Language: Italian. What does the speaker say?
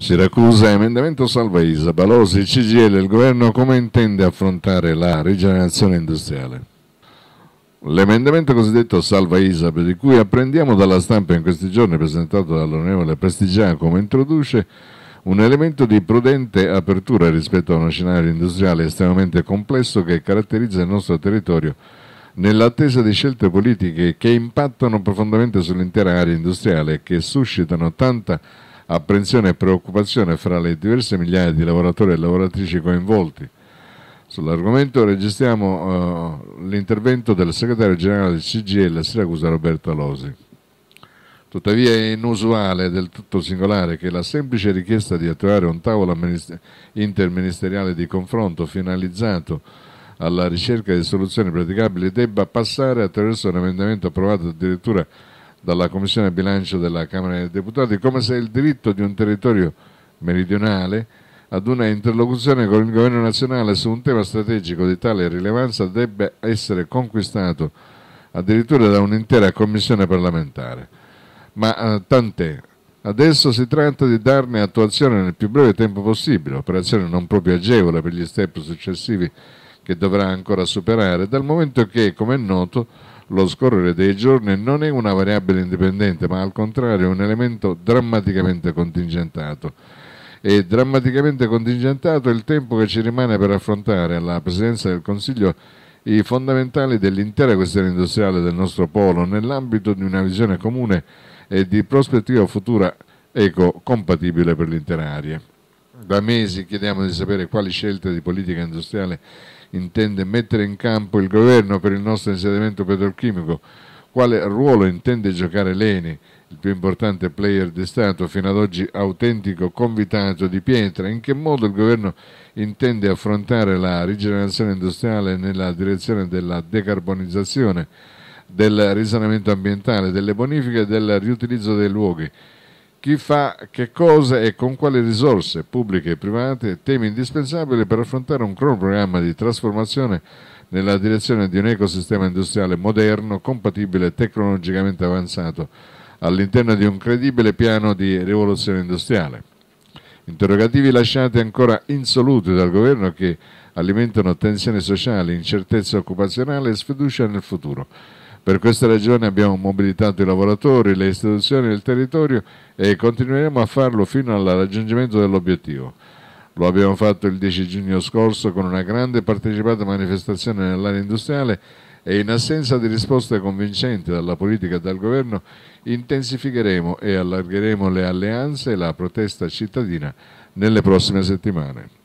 Siracusa, emendamento Salvaisa, Balosi, CGL, il governo come intende affrontare la rigenerazione industriale? L'emendamento cosiddetto Salva ISAB, di cui apprendiamo dalla stampa in questi giorni, presentato dall'onorevole come introduce un elemento di prudente apertura rispetto a uno scenario industriale estremamente complesso che caratterizza il nostro territorio nell'attesa di scelte politiche che impattano profondamente sull'intera area industriale e che suscitano tanta apprensione e preoccupazione fra le diverse migliaia di lavoratori e lavoratrici coinvolti. Sull'argomento registriamo uh, l'intervento del segretario generale del CGL Siracusa Roberto Alosi. Tuttavia è inusuale, e del tutto singolare, che la semplice richiesta di attuare un tavolo interministeriale di confronto finalizzato alla ricerca di soluzioni praticabili debba passare attraverso un emendamento approvato addirittura dalla Commissione Bilancio della Camera dei Deputati, come se il diritto di un territorio meridionale ad una interlocuzione con il governo nazionale su un tema strategico di tale rilevanza debba essere conquistato addirittura da un'intera commissione parlamentare. Ma eh, tant'è, adesso si tratta di darne attuazione nel più breve tempo possibile, operazione non proprio agevole per gli step successivi che dovrà ancora superare, dal momento che, come è noto, lo scorrere dei giorni non è una variabile indipendente, ma al contrario è un elemento drammaticamente contingentato. E drammaticamente contingentato è il tempo che ci rimane per affrontare alla Presidenza del Consiglio i fondamentali dell'intera questione industriale del nostro polo nell'ambito di una visione comune e di prospettiva futura ecocompatibile per l'intera area. Da mesi chiediamo di sapere quali scelte di politica industriale intende mettere in campo il governo per il nostro insediamento petrolchimico, quale ruolo intende giocare l'ENI, il più importante player di Stato, fino ad oggi autentico convitato di pietra, in che modo il governo intende affrontare la rigenerazione industriale nella direzione della decarbonizzazione, del risanamento ambientale, delle bonifiche e del riutilizzo dei luoghi chi fa che cosa e con quali risorse pubbliche e private, temi indispensabili per affrontare un cronoprogramma di trasformazione nella direzione di un ecosistema industriale moderno, compatibile e tecnologicamente avanzato, all'interno di un credibile piano di rivoluzione industriale. Interrogativi lasciati ancora insoluti dal governo che alimentano tensioni sociali, incertezza occupazionale e sfiducia nel futuro per questa ragione abbiamo mobilitato i lavoratori, le istituzioni e il territorio e continueremo a farlo fino al raggiungimento dell'obiettivo. Lo abbiamo fatto il 10 giugno scorso con una grande partecipata manifestazione nell'area industriale e in assenza di risposte convincenti dalla politica e dal governo intensificheremo e allargheremo le alleanze e la protesta cittadina nelle prossime settimane.